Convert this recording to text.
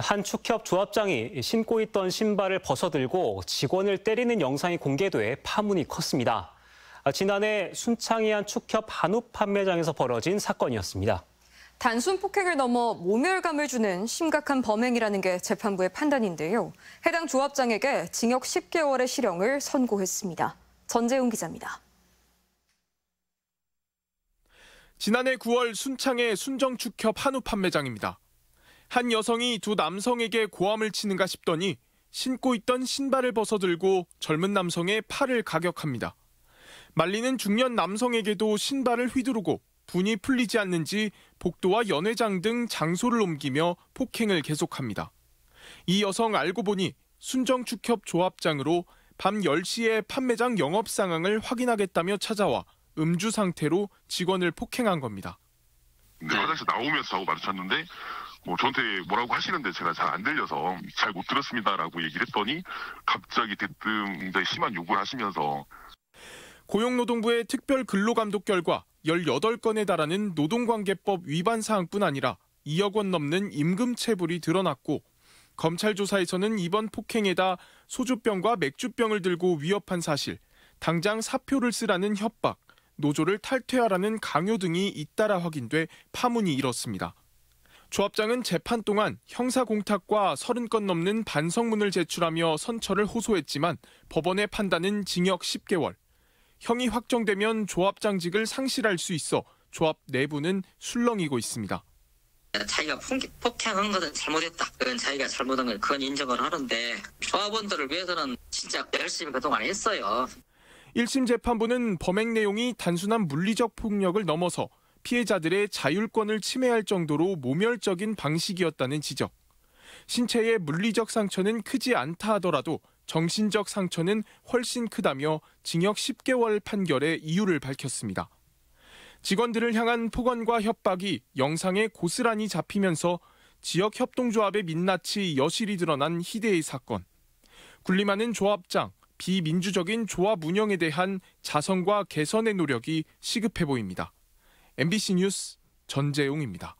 한 축협 조합장이 신고 있던 신발을 벗어들고 직원을 때리는 영상이 공개돼 파문이 컸습니다. 지난해 순창의 한 축협 한우 판매장에서 벌어진 사건이었습니다. 단순 폭행을 넘어 모멸감을 주는 심각한 범행이라는 게 재판부의 판단인데요. 해당 조합장에게 징역 10개월의 실형을 선고했습니다. 전재훈 기자입니다. 지난해 9월 순창의 순정축협 한우 판매장입니다. 한 여성이 두 남성에게 고함을 치는가 싶더니 신고 있던 신발을 벗어들고 젊은 남성의 팔을 가격합니다. 말리는 중년 남성에게도 신발을 휘두르고 분이 풀리지 않는지 복도와 연회장 등 장소를 옮기며 폭행을 계속합니다. 이 여성 알고 보니 순정축협 조합장으로 밤 10시에 판매장 영업 상황을 확인하겠다며 찾아와 음주 상태로 직원을 폭행한 겁니다. 네. 그 화장실 나오면서 하고 마주쳤는데 뭐 저한테 뭐라고 하시는데 제가 잘 안 들려서 잘못 들었습니다라고 얘기를 했더니 갑자기 대뜸 굉장히 심한 요구를 하시면서 고용노동부의 특별 근로감독 결과 18건에 달하는 노동관계법 위반 사항뿐 아니라 2억 원 넘는 임금 체불이 드러났고 검찰 조사에서는 이번 폭행에다 소주병과 맥주병을 들고 위협한 사실, 당장 사표를 쓰라는 협박, 노조를 탈퇴하라는 강요 등이 잇따라 확인돼 파문이 일었습니다. 조합장은 재판 동안 형사공탁과 30건 넘는 반성문을 제출하며 선처를 호소했지만 법원의 판단은 징역 10개월. 형이 확정되면 조합장직을 상실할 수 있어 조합 내부는 술렁이고 있습니다. 자기가 폭행한 것은 잘못했다. 그건 자기가 잘못한 건 그건 인정을 하는데 조합원들을 위해서는 진짜 열심히 그동안 했어요. 1심 재판부는 범행 내용이 단순한 물리적 폭력을 넘어서 피해자들의 자율권을 침해할 정도로 모멸적인 방식이었다는 지적. 신체의 물리적 상처는 크지 않다 하더라도 정신적 상처는 훨씬 크다며 징역 10개월 판결의 이유를 밝혔습니다. 직원들을 향한 폭언과 협박이 영상에 고스란히 잡히면서 지역 협동조합의 민낯이 여실히 드러난 희대의 사건. 군림하는 조합장, 비민주적인 조합 운영에 대한 자성과 개선의 노력이 시급해 보입니다. MBC 뉴스 전재용입니다.